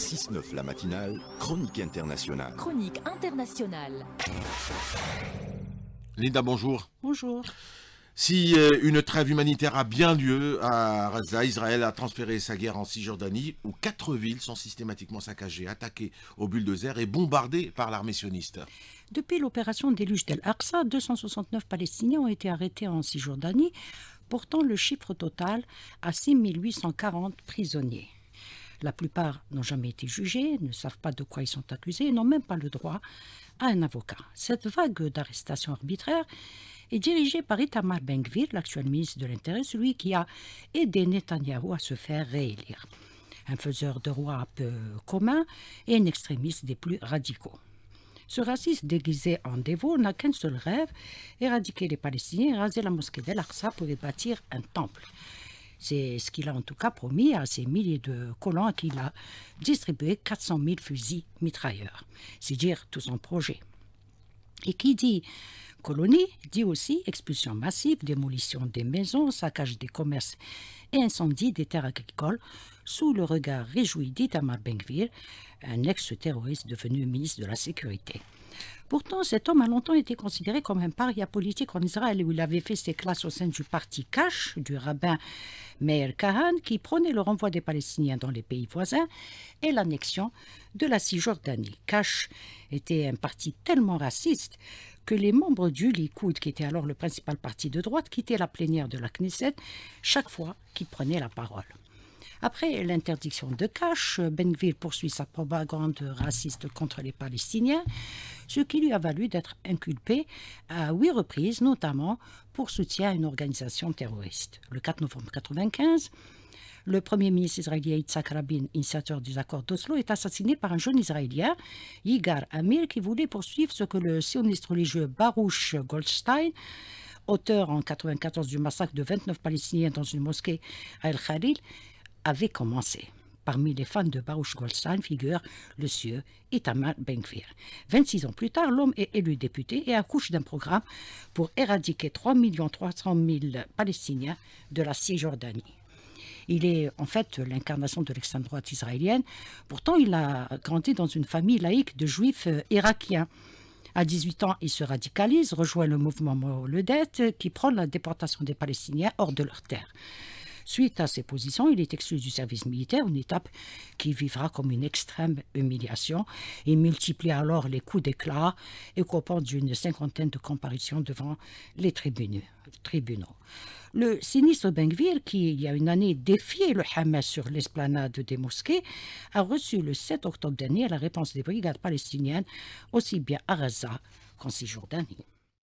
6-9 la matinale, chronique internationale. Chronique internationale. Linda, bonjour. Bonjour. Si euh, une trêve humanitaire a bien lieu à Israël a transféré sa guerre en Cisjordanie, où quatre villes sont systématiquement saccagées, attaquées au bulldozer et bombardées par l'armée sioniste. Depuis l'opération Déluge d'El-Aqsa, 269 Palestiniens ont été arrêtés en Cisjordanie, portant le chiffre total à 6840 prisonniers. La plupart n'ont jamais été jugés, ne savent pas de quoi ils sont accusés et n'ont même pas le droit à un avocat. Cette vague d'arrestations arbitraires est dirigée par Itamar Ben-Gvir, l'actuel ministre de l'Intérieur, celui qui a aidé Netanyahu à se faire réélire. Un faiseur de rois peu commun et un extrémiste des plus radicaux. Ce raciste déguisé en dévot n'a qu'un seul rêve, éradiquer les Palestiniens raser la mosquée d'El-Aqsa pour y bâtir un temple. C'est ce qu'il a en tout cas promis à ces milliers de colons qu'il a distribué 400 000 fusils mitrailleurs. C'est dire tout son projet. Et qui dit Colonie dit aussi expulsion massive, démolition des maisons, saccage des commerces et incendie des terres agricoles sous le regard réjoui d'Itamar Benkvir, un ex-terroriste devenu ministre de la Sécurité. Pourtant, cet homme a longtemps été considéré comme un paria politique en Israël où il avait fait ses classes au sein du parti Kach, du rabbin Meir Kahan qui prônait le renvoi des Palestiniens dans les pays voisins et l'annexion de la Cisjordanie. Kach était un parti tellement raciste les membres du Likoud, qui était alors le principal parti de droite, quittaient la plénière de la Knesset chaque fois qu'ils prenaient la parole. Après l'interdiction de Cash, Benville poursuit sa propagande raciste contre les Palestiniens, ce qui lui a valu d'être inculpé à huit reprises, notamment pour soutien à une organisation terroriste. Le 4 novembre 1995, le premier ministre israélien Yitzhak Rabin, initiateur des accords d'Oslo, est assassiné par un jeune Israélien, Yigar Amir, qui voulait poursuivre ce que le sioniste religieux Baruch Goldstein auteur en 1994 du massacre de 29 Palestiniens dans une mosquée à El Khalil, avait commencé. Parmi les fans de Baruch Goldstein figure le sieur Itamar ben 26 ans plus tard, l'homme est élu député et accouche d'un programme pour éradiquer 3 300 000 Palestiniens de la Cisjordanie. Il est en fait l'incarnation de l'extrême droite israélienne. Pourtant, il a grandi dans une famille laïque de juifs euh, irakiens. À 18 ans, il se radicalise, rejoint le mouvement Dette, qui prend la déportation des Palestiniens hors de leur terre. Suite à ses positions, il est exclu du service militaire, une étape qui vivra comme une extrême humiliation. Il multiplie alors les coups d'éclat et comporte d'une cinquantaine de comparitions devant les tribunaux. Le sinistre Bengvir, qui il y a une année défiait le Hamas sur l'esplanade des mosquées, a reçu le 7 octobre dernier la réponse des brigades palestiniennes, aussi bien à Gaza qu'en Cisjordanie.